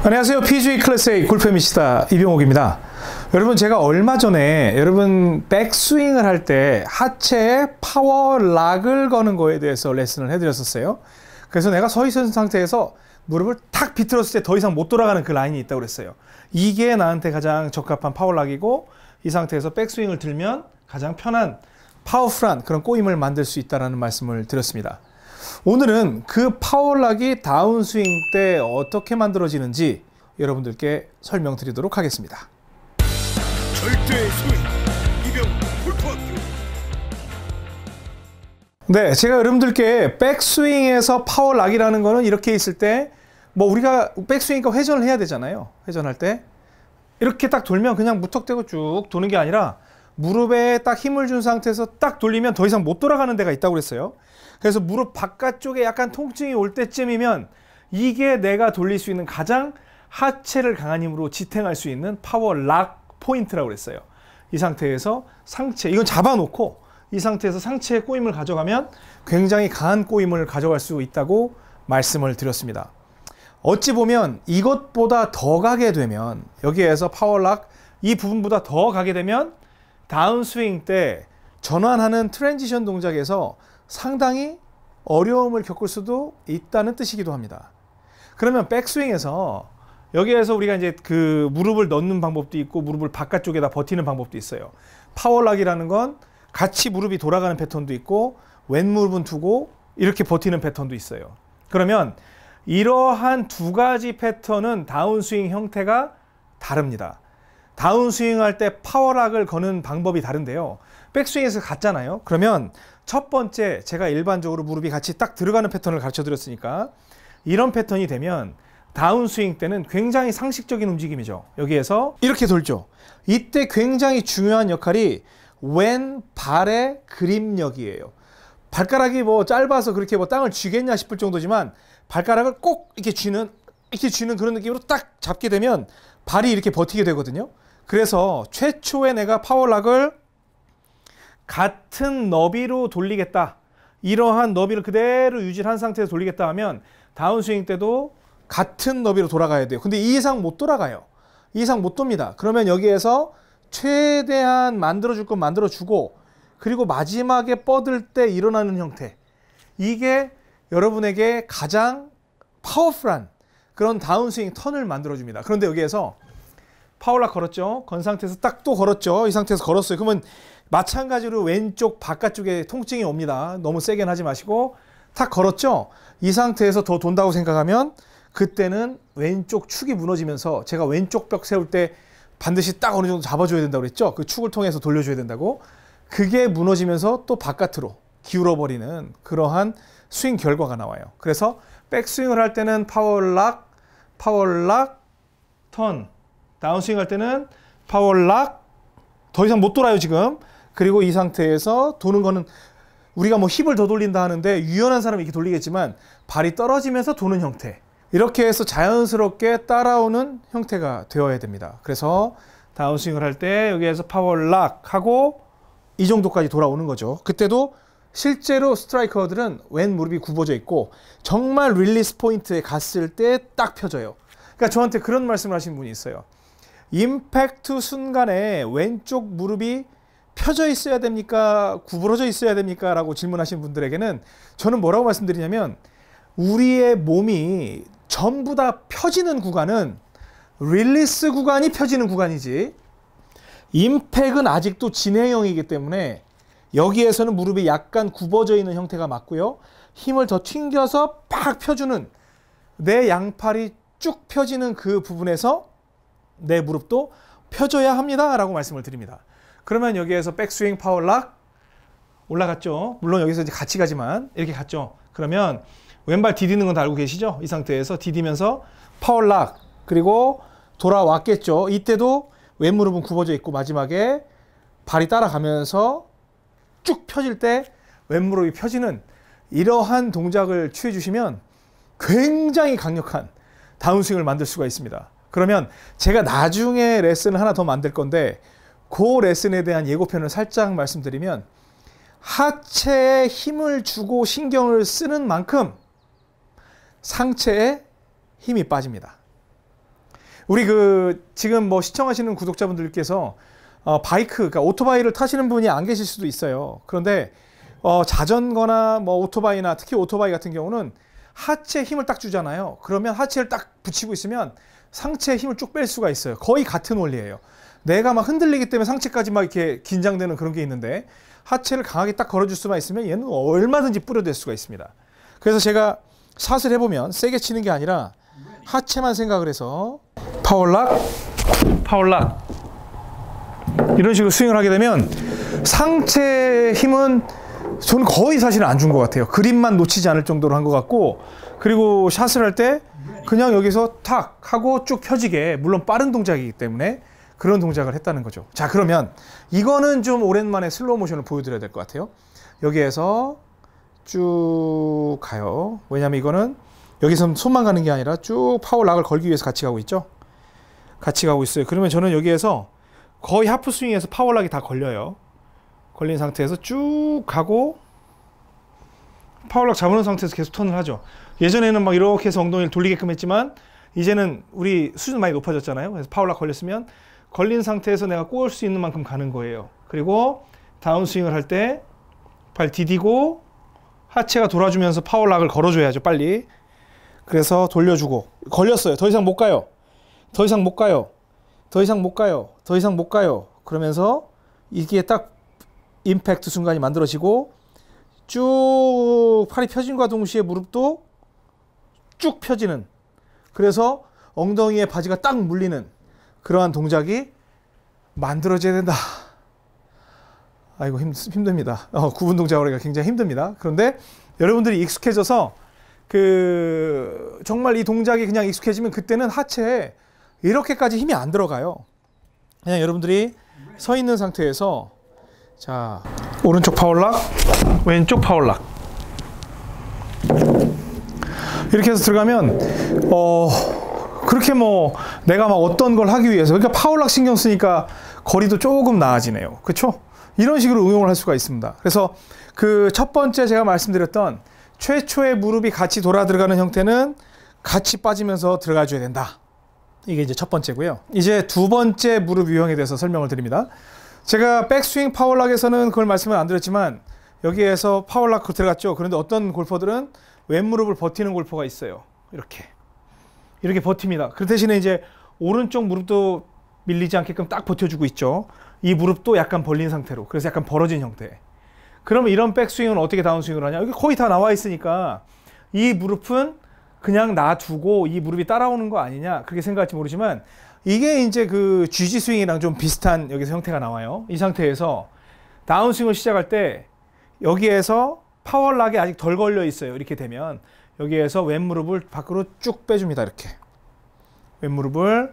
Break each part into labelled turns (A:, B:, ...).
A: 안녕하세요. PGA 클래스 A 골프 미시다 이병옥입니다. 여러분 제가 얼마 전에 여러분 백스윙을 할 때 하체에 파워 락을 거는 거에 대해서 레슨을 해드렸었어요. 그래서 내가 서 있는 상태에서 무릎을 탁 비틀었을 때 더 이상 못 돌아가는 그 라인이 있다고 그랬어요. 이게 나한테 가장 적합한 파워 락이고 이 상태에서 백스윙을 들면 가장 편한 파워풀한 그런 꼬임을 만들 수 있다는 말씀을 드렸습니다. 오늘은 그 파월락이 다운스윙 때 어떻게 만들어지는지 여러분들께 설명드리도록 하겠습니다. 절대 스윙 이병 네, 제가 여러분들께 백스윙에서 파워락이라는 거는 이렇게 있을 때뭐 우리가 백스윙이 회전을 해야 되잖아요. 회전할 때 이렇게 딱 돌면 그냥 무턱대고 쭉 도는 게 아니라 무릎에 딱 힘을 준 상태에서 딱 돌리면 더 이상 못 돌아가는 데가 있다고 그랬어요. 그래서 무릎 바깥쪽에 약간 통증이 올 때쯤이면 이게 내가 돌릴 수 있는 가장 하체를 강한 힘으로 지탱할 수 있는 파워 락 포인트라고 그랬어요. 이 상태에서 상체, 이건 잡아놓고 이 상태에서 상체의 꼬임을 가져가면 굉장히 강한 꼬임을 가져갈 수 있다고 말씀을 드렸습니다. 어찌 보면 이것보다 더 가게 되면 여기에서 파워락 이 부분보다 더 가게 되면 다운스윙 때 전환하는 트랜지션 동작에서 상당히 어려움을 겪을 수도 있다는 뜻이기도 합니다. 그러면 백스윙에서 여기에서 우리가 이제 그 무릎을 넣는 방법도 있고 무릎을 바깥쪽에다 버티는 방법도 있어요. 파워락이라는 건 같이 무릎이 돌아가는 패턴도 있고 왼무릎은 두고 이렇게 버티는 패턴도 있어요. 그러면 이러한 두 가지 패턴은 다운스윙 형태가 다릅니다. 다운스윙 할 때 파워락을 거는 방법이 다른데요. 백스윙에서 갔잖아요. 그러면 첫 번째 제가 일반적으로 무릎이 같이 딱 들어가는 패턴을 가르쳐 드렸으니까 이런 패턴이 되면 다운스윙 때는 굉장히 상식적인 움직임이죠. 여기에서 이렇게 돌죠. 이때 굉장히 중요한 역할이 왼 발의 그립력이에요. 발가락이 뭐 짧아서 그렇게 뭐 땅을 쥐겠냐 싶을 정도지만 발가락을 꼭 이렇게 쥐는 이렇게 쥐는 그런 느낌으로 딱 잡게 되면 발이 이렇게 버티게 되거든요. 그래서 최초에 내가 파워락을 같은 너비로 돌리겠다. 이러한 너비를 그대로 유지한 상태에서 돌리겠다 하면 다운스윙 때도 같은 너비로 돌아가야 돼요. 근데 이 이상 못 돌아가요. 이 이상 못 돕니다. 그러면 여기에서 최대한 만들어줄 건 만들어주고 그리고 마지막에 뻗을 때 일어나는 형태. 이게 여러분에게 가장 파워풀한 그런 다운스윙 턴을 만들어줍니다. 그런데 여기에서 파울라 걸었죠. 건 상태에서 딱 또 걸었죠. 이 상태에서 걸었어요. 그러면 마찬가지로 왼쪽 바깥쪽에 통증이 옵니다. 너무 세게는 하지 마시고 탁 걸었죠? 이 상태에서 더 돈다고 생각하면 그때는 왼쪽 축이 무너지면서 제가 왼쪽 벽 세울 때 반드시 딱 어느 정도 잡아줘야 된다고 그랬죠? 그 축을 통해서 돌려줘야 된다고. 그게 무너지면서 또 바깥으로 기울어버리는 그러한 스윙 결과가 나와요. 그래서 백스윙을 할 때는 파워락, 파워락, 턴. 다운스윙 할 때는 파워락, 더 이상 못 돌아요 지금. 그리고 이 상태에서 도는 거는 우리가 뭐 힙을 더 돌린다 하는데 유연한 사람이 이렇게 돌리겠지만 발이 떨어지면서 도는 형태. 이렇게 해서 자연스럽게 따라오는 형태가 되어야 됩니다. 그래서 다운스윙을 할 때 여기에서 파워 락 하고 이 정도까지 돌아오는 거죠. 그때도 실제로 스트라이커들은 왼 무릎이 굽어져 있고 정말 릴리스 포인트에 갔을 때 딱 펴져요. 그러니까 저한테 그런 말씀을 하신 분이 있어요. 임팩트 순간에 왼쪽 무릎이 펴져 있어야 됩니까? 구부러져 있어야 됩니까? 라고 질문하신 분들에게는 저는 뭐라고 말씀드리냐면 우리의 몸이 전부 다 펴지는 구간은 릴리스 구간이 펴지는 구간이지 임팩은 아직도 진행형이기 때문에 여기에서는 무릎이 약간 굽어져 있는 형태가 맞고요. 힘을 더 튕겨서 팍 펴주는 내 양팔이 쭉 펴지는 그 부분에서 내 무릎도 펴줘야 합니다. 라고 말씀을 드립니다. 그러면 여기에서 백스윙 파워락 올라갔죠. 물론 여기서 이제 같이 가지만 이렇게 갔죠. 그러면 왼발 디디는 건 다 알고 계시죠? 이 상태에서 디디면서 파워락 그리고 돌아왔겠죠. 이때도 왼무릎은 굽어져 있고 마지막에 발이 따라가면서 쭉 펴질 때 왼무릎이 펴지는 이러한 동작을 취해 주시면 굉장히 강력한 다운스윙을 만들 수가 있습니다. 그러면 제가 나중에 레슨을 하나 더 만들 건데 그 레슨에 대한 예고편을 살짝 말씀드리면 하체에 힘을 주고 신경을 쓰는 만큼 상체에 힘이 빠집니다. 우리 그 지금 뭐 시청하시는 구독자분들께서 어 바이크, 그러니까 오토바이를 타시는 분이 안 계실 수도 있어요. 그런데 어 자전거나 뭐 오토바이나 특히 오토바이 같은 경우는 하체에 힘을 딱 주잖아요. 그러면 하체를 딱 붙이고 있으면 상체에 힘을 쭉 뺄 수가 있어요. 거의 같은 원리예요. 내가 막 흔들리기 때문에 상체까지 막 이렇게 긴장되는 그런 게 있는데 하체를 강하게 딱 걸어줄 수만 있으면 얘는 얼마든지 뿌려댈 수가 있습니다. 그래서 제가 샷을 해보면 세게 치는 게 아니라 하체만 생각을 해서 파울락, 파울락 이런 식으로 스윙을 하게 되면 상체 힘은 저 거의 사실 안준 것 같아요. 그림만 놓치지 않을 정도로 한 것 같고 그리고 샷을 할 때 그냥 여기서 탁 하고 쭉 펴지게 물론 빠른 동작이기 때문에 그런 동작을 했다는 거죠. 자, 그러면 이거는 좀 오랜만에 슬로우 모션을 보여드려야 될 것 같아요. 여기에서 쭉 가요. 왜냐면 이거는 여기서 손만 가는 게 아니라 쭉 파워락을 걸기 위해서 같이 가고 있죠. 같이 가고 있어요. 그러면 저는 여기에서 거의 하프 스윙에서 파워락이 다 걸려요. 걸린 상태에서 쭉 가고 파워락 잡은 상태에서 계속 턴을 하죠. 예전에는 막 이렇게 해서 엉덩이를 돌리게끔 했지만 이제는 우리 수준 많이 높아졌잖아요. 그래서 파워락 걸렸으면 걸린 상태에서 내가 꼬을 수 있는 만큼 가는 거예요. 그리고 다운스윙을 할 때 발 디디고 하체가 돌아주면서 파워락을 걸어줘야죠. 빨리. 그래서 돌려주고 걸렸어요. 더 이상 못 가요. 더 이상 못 가요. 더 이상 못 가요. 더 이상 못 가요. 그러면서 이게 딱 임팩트 순간이 만들어지고 쭉 팔이 펴진과 동시에 무릎도 쭉 펴지는 그래서 엉덩이에 바지가 딱 물리는 그러한 동작이 만들어져야 된다. 아이고 힘, 힘듭니다. 어, 구분 동작 하기가 굉장히 힘듭니다. 그런데 여러분들이 익숙해져서 그 정말 이 동작이 그냥 익숙해지면 그때는 하체에 이렇게까지 힘이 안 들어가요. 그냥 여러분들이 서 있는 상태에서 자 오른쪽 파울락, 왼쪽 파울락 이렇게 해서 들어가면 어. 그렇게 뭐 내가 막 어떤 걸 하기 위해서 그러니까 파울락 신경 쓰니까 거리도 조금 나아지네요. 그렇죠? 이런 식으로 응용을 할 수가 있습니다. 그래서 그 첫 번째 제가 말씀드렸던 최초의 무릎이 같이 돌아 들어가는 형태는 같이 빠지면서 들어가 줘야 된다. 이게 이제 첫 번째고요. 이제 두 번째 무릎 유형에 대해서 설명을 드립니다. 제가 백스윙 파울락에서는 그걸 말씀을 안 드렸지만 여기에서 파울락으로 들어갔죠. 그런데 어떤 골퍼들은 왼무릎을 버티는 골퍼가 있어요. 이렇게. 이렇게 버팁니다. 그 대신에 이제 오른쪽 무릎도 밀리지 않게끔 딱 버텨주고 있죠. 이 무릎도 약간 벌린 상태로. 그래서 약간 벌어진 형태. 그러면 이런 백스윙은 어떻게 다운스윙을 하냐? 여기 거의 다 나와 있으니까 이 무릎은 그냥 놔두고 이 무릎이 따라오는 거 아니냐? 그렇게 생각할지 모르지만 이게 이제 그 쥐지 스윙이랑 좀 비슷한 여기서 형태가 나와요. 이 상태에서 다운스윙을 시작할 때 여기에서 파워락이 아직 덜 걸려 있어요. 이렇게 되면 여기에서 왼무릎을 밖으로 쭉 빼줍니다. 이렇게. 왼무릎을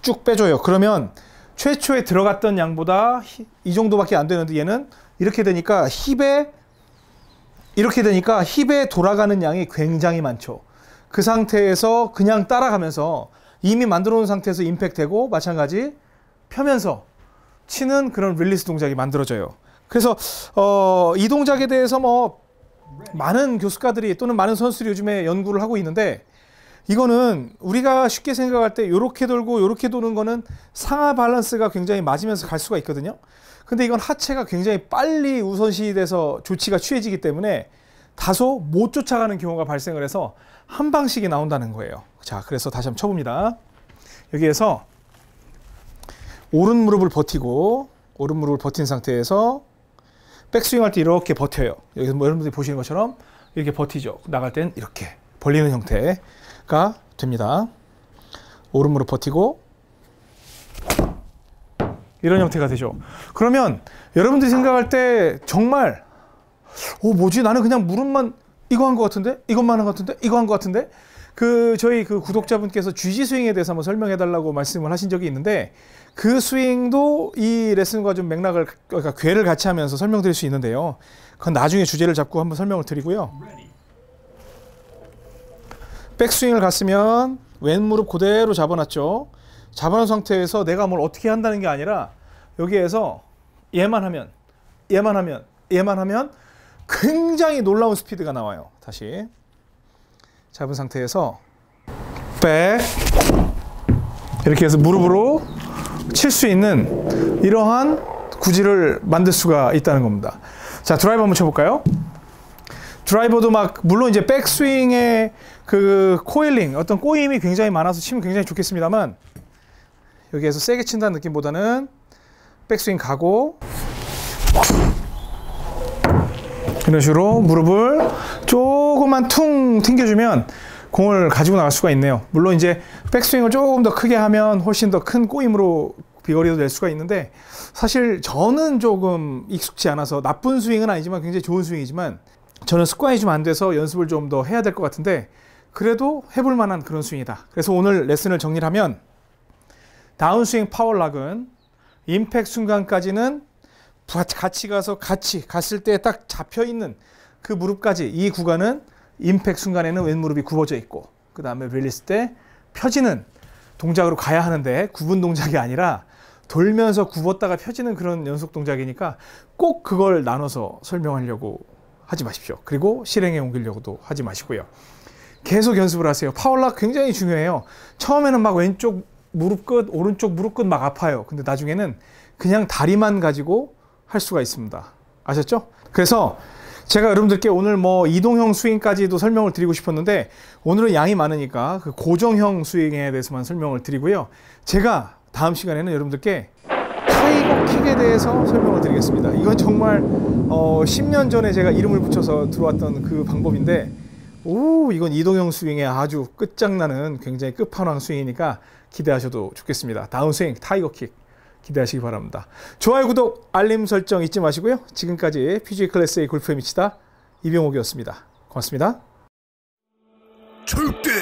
A: 쭉 빼줘요. 그러면 최초에 들어갔던 양보다 이 정도밖에 안 되는데 얘는 이렇게 되니까 힙에 이렇게 되니까 힙에 돌아가는 양이 굉장히 많죠. 그 상태에서 그냥 따라가면서 이미 만들어 놓은 상태에서 임팩 트 되고 마찬가지 펴면서 치는 그런 릴리스 동작이 만들어져요. 그래서 어, 이 동작에 대해서 뭐 많은 교수가들이 또는 많은 선수들이 요즘에 연구를 하고 있는데 이거는 우리가 쉽게 생각할 때 이렇게 돌고 이렇게 도는 거는 상하 밸런스가 굉장히 맞으면서 갈 수가 있거든요. 근데 이건 하체가 굉장히 빨리 우선시 돼서 조치가 취해지기 때문에 다소 못 쫓아가는 경우가 발생을 해서 한 방식이 나온다는 거예요. 자, 그래서 다시 한번 쳐봅니다. 여기에서 오른 무릎을 버티고 오른 무릎을 버틴 상태에서 백스윙 할 때 이렇게 버텨요. 여기서 뭐 여러분들이 보시는 것처럼 이렇게 버티죠. 나갈 땐 이렇게 벌리는 형태가 됩니다. 오른무릎 버티고 이런 형태가 되죠. 그러면 여러분들이 생각할 때 정말 오 뭐지 나는 그냥 무릎만 이거 한 것 같은데 이것만 한 것 같은데 이거 한 것 같은데 그 저희 그 구독자분께서 쥐지 스윙에 대해서 한번 설명해 달라고 말씀을 하신 적이 있는데 그 스윙도 이 레슨과 좀 맥락을 그러니까 궤를 같이 하면서 설명드릴 수 있는데요. 그건 나중에 주제를 잡고 한번 설명을 드리고요. 백스윙을 갔으면 왼 무릎 그대로 잡아놨죠. 잡아놓은 상태에서 내가 뭘 어떻게 한다는 게 아니라 여기에서 얘만 하면 얘만 하면 얘만 하면 굉장히 놀라운 스피드가 나와요. 다시 잡은 상태에서 백 이렇게 해서 무릎으로 칠 수 있는 이러한 구질을 만들 수가 있다는 겁니다. 자 드라이버 한번 쳐볼까요? 드라이버도 막 물론 이제 백스윙의 그 코일링 어떤 꼬임이 굉장히 많아서 치면 굉장히 좋겠습니다만 여기에서 세게 친다는 느낌보다는 백스윙 가고 이런 식으로 무릎을 조금만 퉁 튕겨주면 공을 가지고 나갈 수가 있네요. 물론 이제 백스윙을 조금 더 크게 하면 훨씬 더 큰 꼬임으로 비거리도 낼 수가 있는데 사실 저는 조금 익숙치 않아서 나쁜 스윙은 아니지만 굉장히 좋은 스윙이지만 저는 습관이 좀 안 돼서 연습을 좀 더 해야 될 것 같은데 그래도 해볼 만한 그런 스윙이다. 그래서 오늘 레슨을 정리를 하면 다운스윙 파워락은 임팩 순간까지는 같이 가서 같이 갔을 때 딱 잡혀 있는 그 무릎까지 이 구간은 임팩 순간에는 왼무릎이 굽어져 있고 그 다음에 릴리스 때 펴지는 동작으로 가야 하는데 구분 동작이 아니라 돌면서 굽었다가 펴지는 그런 연속 동작이니까 꼭 그걸 나눠서 설명하려고 하지 마십시오. 그리고 실행에 옮기려고도 하지 마시고요. 계속 연습을 하세요. 파울락 굉장히 중요해요. 처음에는 막 왼쪽 무릎 끝, 오른쪽 무릎 끝 막 아파요. 근데 나중에는 그냥 다리만 가지고 할 수가 있습니다. 아셨죠? 그래서 제가 여러분들께 오늘 뭐 이동형 스윙까지도 설명을 드리고 싶었는데 오늘은 양이 많으니까 그 고정형 스윙에 대해서만 설명을 드리고요. 제가 다음 시간에는 여러분들께 타이거 킥에 대해서 설명을 드리겠습니다. 이건 정말 어 10년 전에 제가 이름을 붙여서 들어왔던 그 방법인데 오 이건 이동형 스윙의 아주 끝장나는 굉장히 끝판왕 스윙이니까 기대하셔도 좋겠습니다. 다운스윙 타이거킥 기대하시기 바랍니다. 좋아요, 구독, 알림 설정 잊지 마시고요. 지금까지 PGA 클래스의 골프에 미치다 이병옥이었습니다. 고맙습니다. 절대